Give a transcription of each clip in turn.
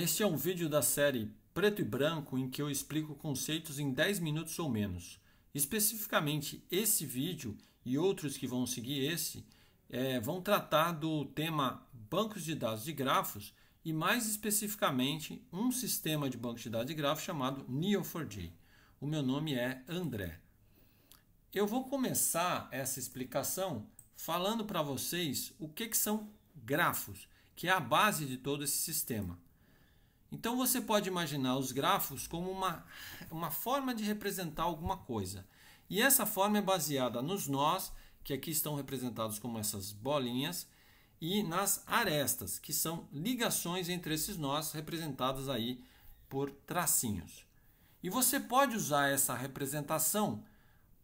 Este é um vídeo da série Preto e Branco em que eu explico conceitos em 10 minutos ou menos. Especificamente esse vídeo e outros que vão seguir esse é, vão tratar do tema bancos de dados de grafos e mais especificamente um sistema de banco de dados de grafos chamado Neo4j. O meu nome é André. Eu vou começar essa explicação falando para vocês o que, que são grafos, que é a base de todo esse sistema. Então você pode imaginar os grafos como uma, uma forma de representar alguma coisa. E essa forma é baseada nos nós, que aqui estão representados como essas bolinhas, e nas arestas, que são ligações entre esses nós representadas aí por tracinhos. E você pode usar essa representação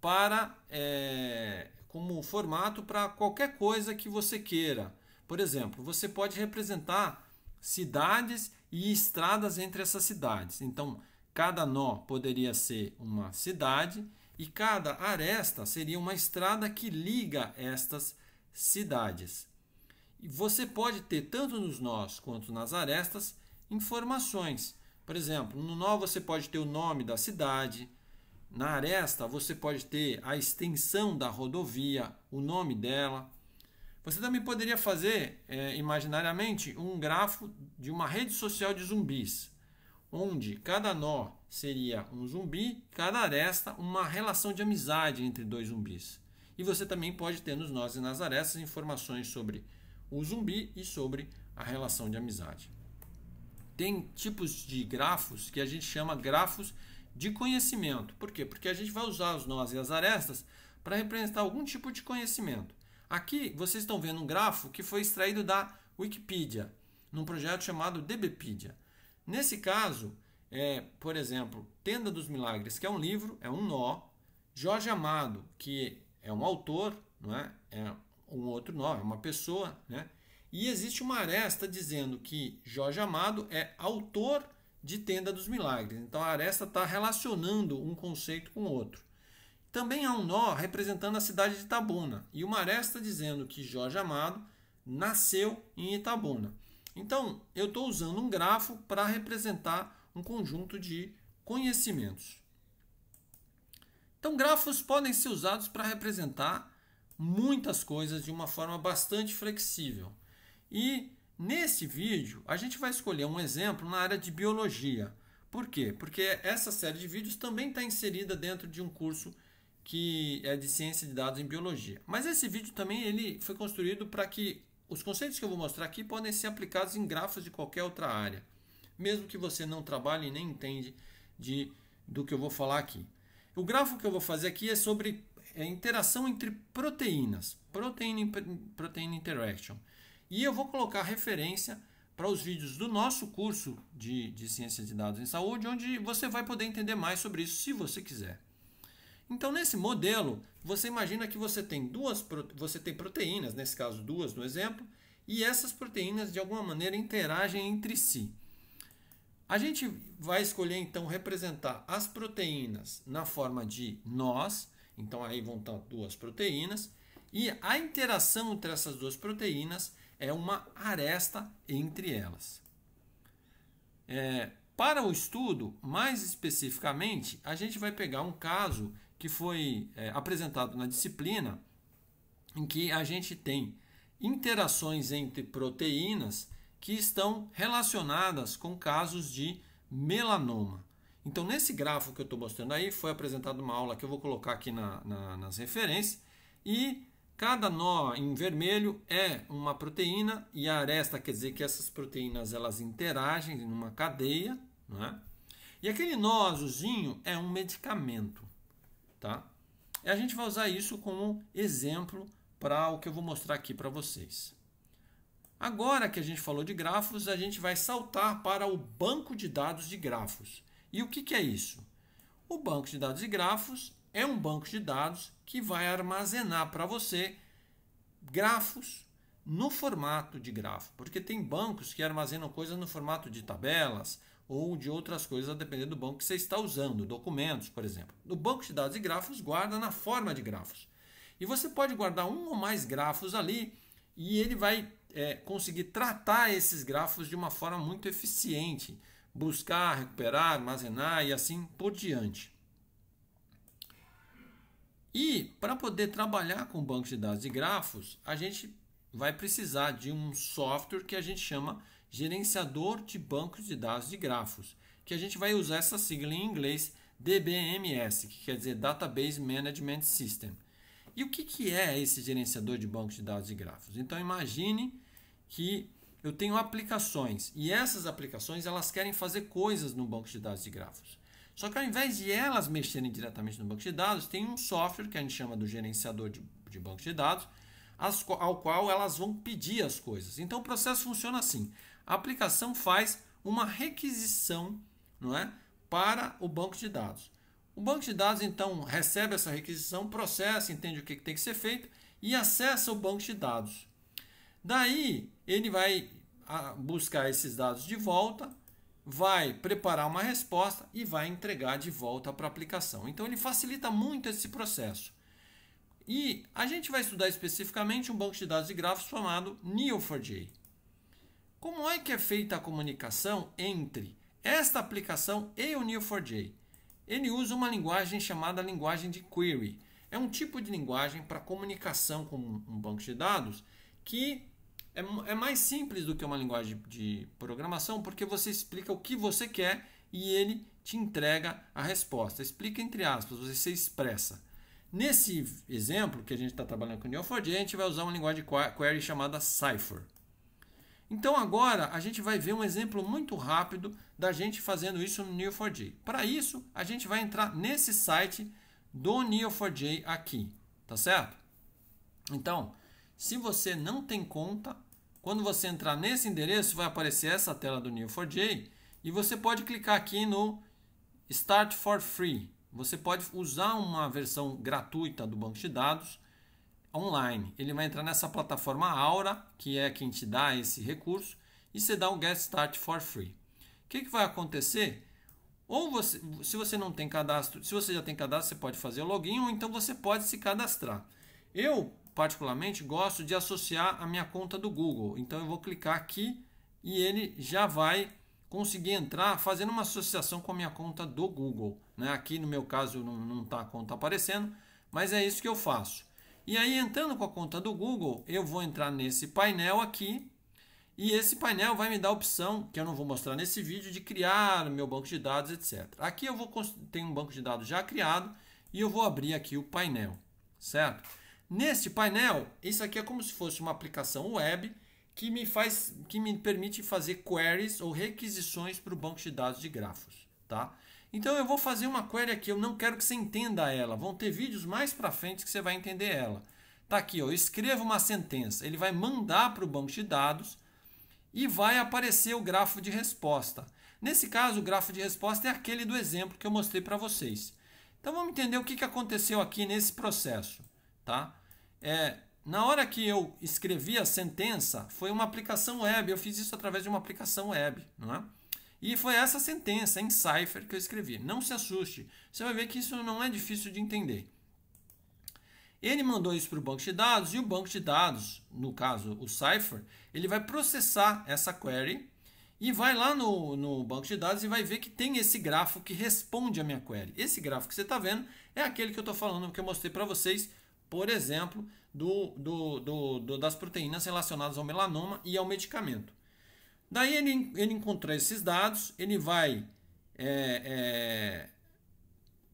para é, como formato para qualquer coisa que você queira. Por exemplo, você pode representar cidades e estradas entre essas cidades. Então, cada nó poderia ser uma cidade e cada aresta seria uma estrada que liga estas cidades. E você pode ter tanto nos nós quanto nas arestas informações. Por exemplo, no nó você pode ter o nome da cidade, na aresta você pode ter a extensão da rodovia, o nome dela, você também poderia fazer, é, imaginariamente, um grafo de uma rede social de zumbis, onde cada nó seria um zumbi, cada aresta uma relação de amizade entre dois zumbis. E você também pode ter nos nós e nas arestas informações sobre o zumbi e sobre a relação de amizade. Tem tipos de grafos que a gente chama grafos de conhecimento. Por quê? Porque a gente vai usar os nós e as arestas para representar algum tipo de conhecimento. Aqui vocês estão vendo um grafo que foi extraído da Wikipedia, num projeto chamado DBpedia. Nesse caso, é, por exemplo, Tenda dos Milagres, que é um livro, é um nó. Jorge Amado, que é um autor, não é? é um outro nó, é uma pessoa, né? E existe uma aresta dizendo que Jorge Amado é autor de Tenda dos Milagres. Então a aresta está relacionando um conceito com outro. Também há um nó representando a cidade de Itabuna e uma aresta dizendo que Jorge Amado nasceu em Itabuna. Então, eu estou usando um grafo para representar um conjunto de conhecimentos. Então, grafos podem ser usados para representar muitas coisas de uma forma bastante flexível. E nesse vídeo, a gente vai escolher um exemplo na área de biologia. Por quê? Porque essa série de vídeos também está inserida dentro de um curso que é de ciência de dados em biologia. Mas esse vídeo também ele foi construído para que os conceitos que eu vou mostrar aqui podem ser aplicados em grafos de qualquer outra área, mesmo que você não trabalhe nem entende de, do que eu vou falar aqui. O grafo que eu vou fazer aqui é sobre a é interação entre proteínas, protein, protein interaction. E eu vou colocar referência para os vídeos do nosso curso de, de ciência de dados em saúde, onde você vai poder entender mais sobre isso se você quiser. Então, nesse modelo, você imagina que você tem duas você tem proteínas, nesse caso duas no exemplo, e essas proteínas de alguma maneira interagem entre si. A gente vai escolher então representar as proteínas na forma de nós, então aí vão estar duas proteínas, e a interação entre essas duas proteínas é uma aresta entre elas. É, para o estudo, mais especificamente, a gente vai pegar um caso que foi é, apresentado na disciplina, em que a gente tem interações entre proteínas que estão relacionadas com casos de melanoma. Então, nesse gráfico que eu estou mostrando aí, foi apresentada uma aula que eu vou colocar aqui na, na, nas referências, e cada nó em vermelho é uma proteína, e a aresta quer dizer que essas proteínas elas interagem numa cadeia, não é? E aquele nó azulzinho é um medicamento tá? E a gente vai usar isso como exemplo para o que eu vou mostrar aqui para vocês. Agora que a gente falou de grafos, a gente vai saltar para o banco de dados de grafos. E o que, que é isso? O banco de dados de grafos é um banco de dados que vai armazenar para você grafos no formato de grafo, porque tem bancos que armazenam coisas no formato de tabelas, ou de outras coisas, a depender do banco que você está usando, documentos, por exemplo. no banco de dados e grafos guarda na forma de grafos. E você pode guardar um ou mais grafos ali e ele vai é, conseguir tratar esses grafos de uma forma muito eficiente, buscar, recuperar, armazenar e assim por diante. E para poder trabalhar com banco de dados e grafos, a gente vai precisar de um software que a gente chama gerenciador de bancos de dados de grafos, que a gente vai usar essa sigla em inglês DBMS, que quer dizer Database Management System. E o que, que é esse gerenciador de bancos de dados de grafos? Então imagine que eu tenho aplicações e essas aplicações elas querem fazer coisas no banco de dados de grafos. Só que ao invés de elas mexerem diretamente no banco de dados, tem um software que a gente chama do gerenciador de, de banco de dados, as, ao qual elas vão pedir as coisas. Então o processo funciona assim: a aplicação faz uma requisição não é, para o banco de dados. O banco de dados, então, recebe essa requisição, processa, entende o que tem que ser feito e acessa o banco de dados. Daí, ele vai ah, buscar esses dados de volta, vai preparar uma resposta e vai entregar de volta para a aplicação. Então, ele facilita muito esse processo. E a gente vai estudar especificamente um banco de dados de grafos chamado Neo4j. Como é que é feita a comunicação entre esta aplicação e o Neo4j? Ele usa uma linguagem chamada linguagem de query. É um tipo de linguagem para comunicação com um banco de dados que é, é mais simples do que uma linguagem de programação, porque você explica o que você quer e ele te entrega a resposta. Explica entre aspas, você se expressa. Nesse exemplo que a gente está trabalhando com o Neo4j, a gente vai usar uma linguagem de query chamada Cypher. Então agora a gente vai ver um exemplo muito rápido da gente fazendo isso no Neo4j. Para isso, a gente vai entrar nesse site do Neo4j aqui, tá certo? Então, se você não tem conta, quando você entrar nesse endereço, vai aparecer essa tela do Neo4j e você pode clicar aqui no Start for Free. Você pode usar uma versão gratuita do banco de dados online. Ele vai entrar nessa plataforma Aura, que é quem te dá esse recurso, e você dá um Get Start for Free. O que, que vai acontecer? Ou você, se você não tem cadastro, se você já tem cadastro, você pode fazer o login, ou então você pode se cadastrar. Eu, particularmente, gosto de associar a minha conta do Google. Então eu vou clicar aqui e ele já vai conseguir entrar fazendo uma associação com a minha conta do Google. Né? Aqui no meu caso não está a conta aparecendo, mas é isso que eu faço. E aí, entrando com a conta do Google, eu vou entrar nesse painel aqui. E esse painel vai me dar a opção, que eu não vou mostrar nesse vídeo, de criar meu banco de dados, etc. Aqui eu vou tenho um banco de dados já criado e eu vou abrir aqui o painel, certo? Neste painel, isso aqui é como se fosse uma aplicação web que me, faz, que me permite fazer queries ou requisições para o banco de dados de grafos, tá? Então eu vou fazer uma query aqui, eu não quero que você entenda ela. Vão ter vídeos mais para frente que você vai entender ela. Tá aqui, ó, escreva uma sentença. Ele vai mandar para o banco de dados e vai aparecer o grafo de resposta. Nesse caso, o grafo de resposta é aquele do exemplo que eu mostrei para vocês. Então vamos entender o que, que aconteceu aqui nesse processo. Tá? É, na hora que eu escrevi a sentença, foi uma aplicação web. Eu fiz isso através de uma aplicação web. Não é? E foi essa sentença em cipher que eu escrevi. Não se assuste, você vai ver que isso não é difícil de entender. Ele mandou isso para o banco de dados e o banco de dados, no caso o cipher, ele vai processar essa query e vai lá no, no banco de dados e vai ver que tem esse grafo que responde a minha query. Esse grafo que você está vendo é aquele que eu estou falando, que eu mostrei para vocês, por exemplo, do, do, do, do, das proteínas relacionadas ao melanoma e ao medicamento. Daí ele, ele encontrou esses dados, ele vai é, é,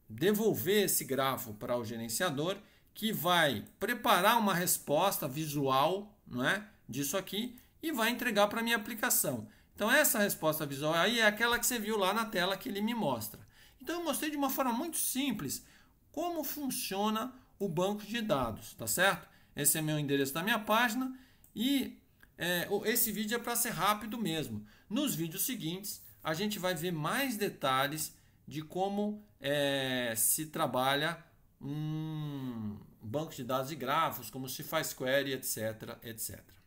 devolver esse grafo para o gerenciador, que vai preparar uma resposta visual não é, disso aqui e vai entregar para a minha aplicação. Então essa resposta visual aí é aquela que você viu lá na tela que ele me mostra. Então eu mostrei de uma forma muito simples como funciona o banco de dados, tá certo? Esse é meu endereço da minha página e é, esse vídeo é para ser rápido mesmo. Nos vídeos seguintes, a gente vai ver mais detalhes de como é, se trabalha um banco de dados e grafos, como se faz query, etc, etc.